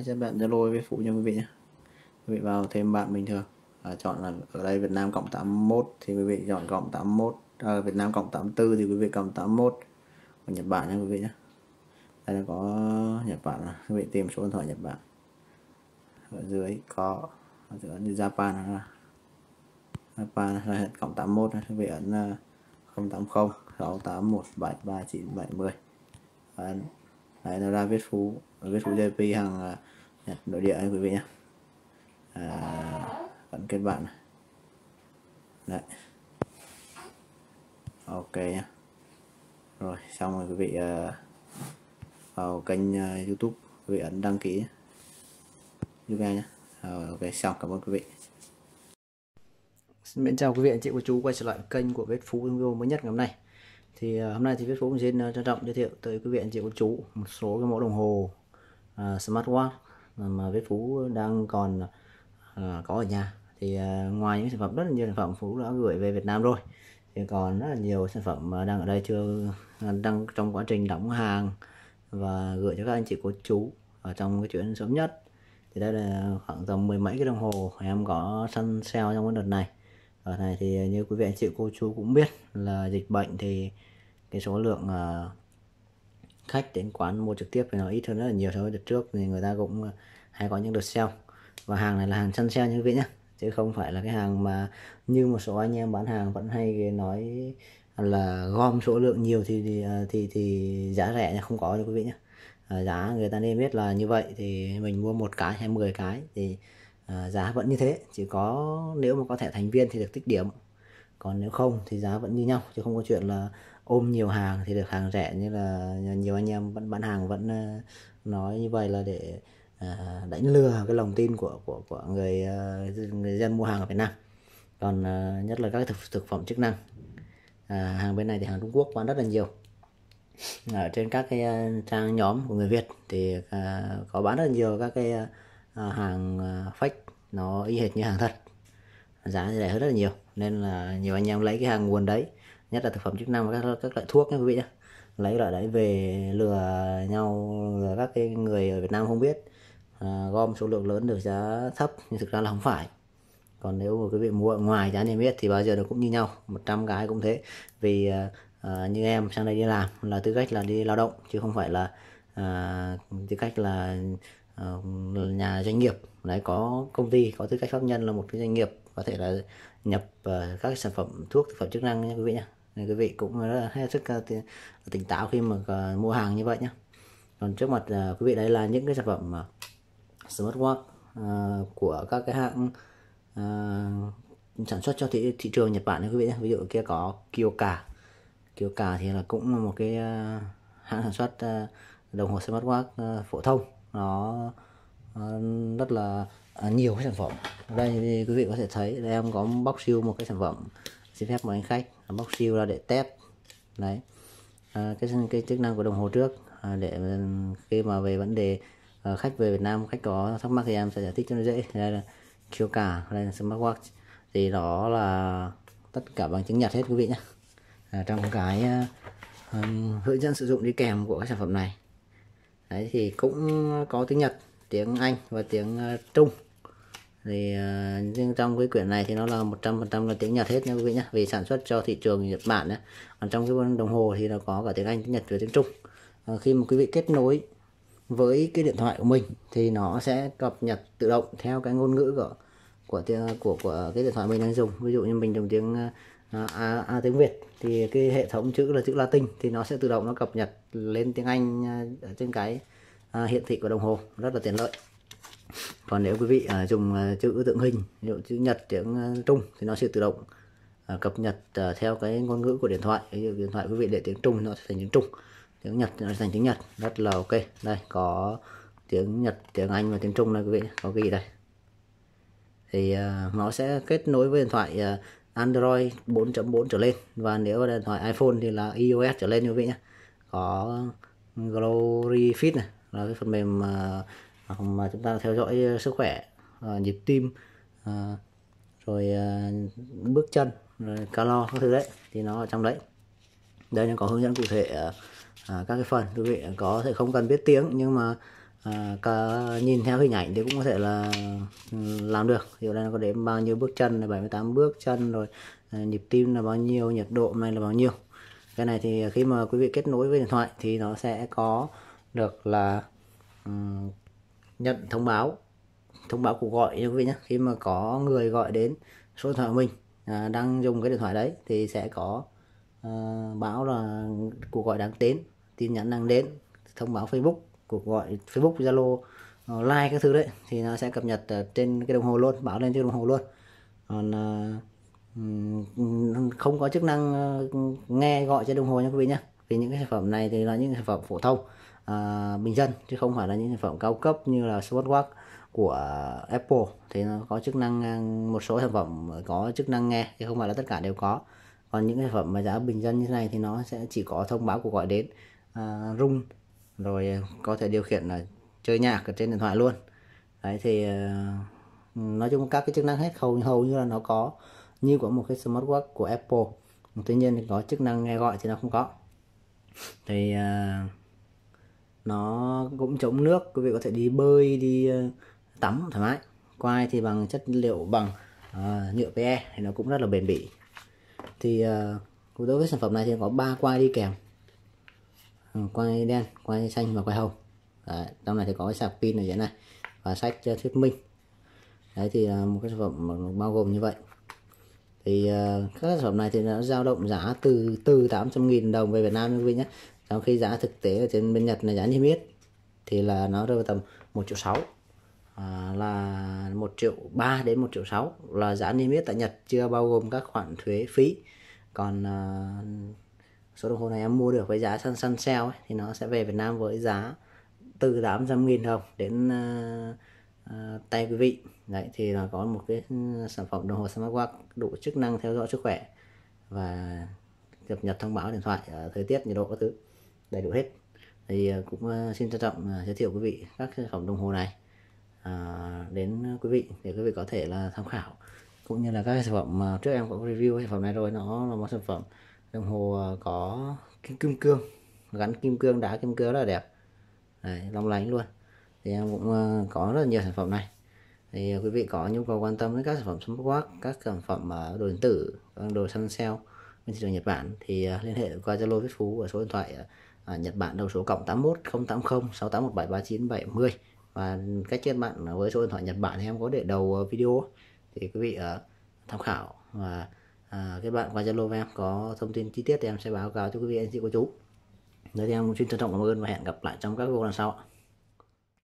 hãy kết bạn Zalo với phụ cho quý vị nhé quý vị vào thêm bạn bình thường à, chọn là ở đây Việt Nam cộng 81 thì quý vị chọn cộng 81 à, Việt Nam cộng 84 thì quý vị cộng 81 còn Nhật Bản nha quý vị nhé đây là có Nhật Bản là quý vị tìm số điện thoại Nhật Bản ở dưới có ở dưới ấn Japan là Japan là cộng 81 quý vị ấn 080 681 73970 đấy nó ra viết phú ở cái số JP hàng à, nội địa quý vị nhé à, vẫn kết bạn này. đấy ok nhé rồi xong rồi quý vị à, vào kênh à, youtube quý vị ấn đăng ký giúp em nhé ok xong cảm ơn quý vị xin chào quý vị anh chị cô chú quay trở lại kênh của vết Phú video mới nhất ngày hôm nay thì hôm nay thì vết Phú cũng xin trân trọng giới thiệu tới quý vị anh chị cô chú một số cái mẫu đồng hồ uh, à, smartwatch mà với phú đang còn uh, có ở nhà thì uh, ngoài những sản phẩm rất là nhiều sản phẩm phú đã gửi về việt nam rồi thì còn rất là nhiều sản phẩm đang ở đây chưa đang trong quá trình đóng hàng và gửi cho các anh chị cô chú ở trong cái chuyến sớm nhất thì đây là khoảng tầm mười mấy cái đồng hồ em có săn sale trong cái đợt này ở này thì như quý vị anh chị cô chú cũng biết là dịch bệnh thì cái số lượng khách đến quán mua trực tiếp thì nó ít hơn rất là nhiều so với đợt trước thì người ta cũng ờ, hay có những đợt sale và hàng này là hàng chân sale như quý vị nhé chứ không phải là cái hàng mà như một số anh em bán hàng vẫn hay nói là gom số lượng nhiều thì thì ờ, thì, thì giá rẻ nha không có nha quý vị nhé ờ, giá người ta nên biết là như vậy thì mình mua một cái hay 10 cái thì giá vẫn như thế chỉ có nếu mà có thẻ thành viên thì được tích điểm còn nếu không thì giá vẫn như nhau chứ không có chuyện là ôm nhiều hàng thì được hàng rẻ như là nhiều anh em vẫn bán hàng vẫn ờ, nói như vậy là để ờ, đánh lừa cái lòng tin của của của người ờ, người dân mua hàng ở Việt Nam còn nhất là các thực thực phẩm chức năng à, hàng bên này thì hàng Trung Quốc bán rất là nhiều ở trên các cái trang nhóm của người Việt thì à, có bán rất là nhiều các cái hàng fake nó y hệt như hàng thật giá thì rẻ hơn rất là nhiều nên là nhiều anh em lấy cái hàng nguồn đấy nhất là thực phẩm chức năng và các, các loại thuốc nhé quý vị nhé lấy loại đấy về lừa nhau lừa các cái người ở Việt Nam không biết à, gom số lượng lớn được giá thấp nhưng thực ra là không phải còn nếu mà quý vị mua ở ngoài giá niêm yết thì bao giờ nó cũng như nhau 100 cái cũng thế vì à, à, như em sang đây đi làm là tư cách là đi lao động chứ không phải là à, tư cách là à, nhà doanh nghiệp đấy có công ty có tư cách pháp nhân là một cái doanh nghiệp có thể là nhập uh, các sản phẩm thuốc thực phẩm chức năng nha quý vị nhé nên quý vị cũng rất là hết sức ờ, ờ, tỉnh táo khi mà ờ, mua hàng như vậy nhé còn trước mặt quý vị đây là những cái sản phẩm smartwatch của các cái hãng sản xuất cho thị, thị trường Nhật Bản đấy quý vị nhé. ví dụ kia có Kyoka Kyoka thì là cũng là một cái hãng sản xuất đồng hồ smartwatch phổ thông nó rất là nhiều cái sản phẩm đây thì quý vị có thể thấy đây em có bóc siêu một cái sản phẩm xin phép mời anh khách bóc siêu ra để test đấy à, cái cái chức năng của đồng hồ trước à, để ừ, khi mà về vấn đề à, khách về Việt Nam khách có thắc mắc thì em sẽ giải thích cho nó dễ đây là chiều cả đây là smartwatch thì đó là tất cả bằng chứng nhật hết quý vị nhé à, trong cái à, hướng dẫn sử dụng đi kèm của cái sản phẩm này đấy thì cũng có tiếng Nhật tiếng Anh và tiếng uh, Trung thì uh, ờ, riêng trong cái quyển này thì nó là 100% là tiếng Nhật hết nha quý vị nhé vì sản xuất cho thị trường Nhật Bản nhé. còn trong cái đồng hồ thì nó có cả tiếng Anh tiếng Nhật và tiếng Trung uh, khi mà quý vị kết nối với cái điện thoại của mình thì nó sẽ cập nhật tự động theo cái ngôn ngữ của của tiếng của của cái điện thoại mình đang dùng ví dụ như mình dùng tiếng uh, a, a tiếng Việt thì cái hệ thống chữ là chữ Latin thì nó sẽ tự động nó cập nhật lên tiếng Anh uh, trên cái uh, hiển thị của đồng hồ rất là tiện lợi còn nếu quý vị uh, dùng uh, chữ tượng hình ví dụ chữ nhật tiếng uh, à, trung thì nó sẽ tự động uh, cập nhật uh, theo cái ngôn ngữ của điện thoại ví dụ điện thoại quý vị để tiếng trung nó sẽ thành tiếng trung tiếng nhật nó sẽ thành tiếng nhật rất là ok đây có tiếng nhật tiếng anh và tiếng trung này, quý vị có ghi đây thì uh, nó sẽ kết nối với điện thoại uh, Android 4.4 trở lên và nếu là điện thoại iPhone thì là iOS trở lên quý vị nhé có Glory Fit này là cái phần mềm uh, À, hoặc mà chúng ta theo dõi ờ, sức khỏe ờ, nhịp tim ờ, rồi bước chân rồi calo các thứ đấy thì nó ở trong đấy đây nó có hướng dẫn cụ thể à, các cái phần quý vị có thể không cần biết tiếng nhưng mà à, cả nhìn theo hình ảnh thì cũng có thể là ừ, làm được ví dụ đây nó có đếm bao nhiêu bước chân là 78 bước chân rồi nhịp tim là bao nhiêu nhiệt độ này là bao nhiêu cái này thì khi mà quý vị kết nối với điện thoại thì nó sẽ có được là nhận thông báo thông báo cuộc gọi nha quý vị nhé khi mà có người gọi đến số điện thoại mình à, đang dùng cái điện thoại đấy thì sẽ có à, báo là cuộc gọi đang đến tin nhắn đang đến thông báo Facebook cuộc gọi Facebook Zalo à, like các thứ đấy thì nó sẽ cập nhật à, trên cái đồng hồ luôn báo lên trên đồng hồ luôn còn uh, không có chức năng nghe gọi trên đồng hồ nha quý vị nhé vì những cái sản phẩm này thì là những sản phẩm phổ thông À, bình dân chứ không phải là những sản phẩm cao cấp như là smartwatch của Apple thì nó có chức năng một số sản phẩm có chức năng nghe chứ không phải là tất cả đều có còn những sản phẩm mà giá bình dân như thế này thì nó sẽ chỉ có thông báo cuộc gọi đến à, rung rồi có thể điều khiển là chơi nhạc ở trên điện thoại luôn đấy thì à, nói chung các cái chức năng hết hầu hầu như là nó có như của một cái smartwatch của Apple tuy nhiên thì có chức năng nghe gọi thì nó không có thì uh, nó cũng chống nước quý vị có thể đi bơi đi ờ, tắm thoải mái quai thì bằng chất liệu bằng uh, nhựa PE thì nó cũng rất là bền bỉ thì uh, đối với sản phẩm này thì có ba quai đi kèm ừ, quai đen quai xanh và quai hồng Đấy, trong này thì có cái sạc pin ở dưới này và sách uh, thuyết minh đấy thì một cái sản phẩm bao gồm như vậy thì uh, các sản phẩm này thì nó dao động giá từ từ 800.000 đồng về Việt Nam quý vị nhé trong khi giá thực tế ở trên bên Nhật là giá niêm yết thì là nó rơi vào tầm 1 triệu 6 à, là 1 triệu 3 đến 1 triệu 6 là giá niêm yết tại Nhật chưa bao gồm các khoản thuế phí còn à, số đồng hồ này em mua được với giá săn săn sale ấy, thì nó sẽ về Việt Nam với giá từ 800.000 đồng đến uh, uh, tay quý vị đấy thì là có một cái ừ, sản phẩm đồng hồ smartwatch đủ chức năng theo dõi sức khỏe và cập nhật thông báo điện thoại thời tiết nhiệt độ các thứ đầy đủ hết thì ờ, cũng ờ, xin trân trọng ờ, giới thiệu quý vị các sản phẩm đồng hồ này đến quý vị để quý vị có thể là tham khảo cũng như là các sản phẩm mà trước em cũng review sản phẩm này rồi nó là một sản phẩm đồng hồ có kim, kim cương gắn kim cương đá kim cương rất là đẹp Đấy, long lánh luôn thì em cũng có rất là nhiều sản phẩm này thì quý vị có nhu cầu quan tâm đến các sản phẩm smartwatch các sản phẩm đồ điện tử đồ săn sale bên thị trường Nhật Bản thì liên hệ qua Zalo Viết Phú và số điện thoại à, Nhật Bản đầu số cộng 81 080 681 739 70 và cách kết bạn với số điện thoại Nhật Bản thì em có để đầu ờ, video thì quý vị uh, tham khảo và uh, ờ, các bạn qua Zalo em có thông tin chi tiết thì em sẽ báo cáo cho quý vị anh chị cô chú. Đấy thì em xin trân trọng cảm ơn và hẹn gặp lại trong các video lần sau ạ.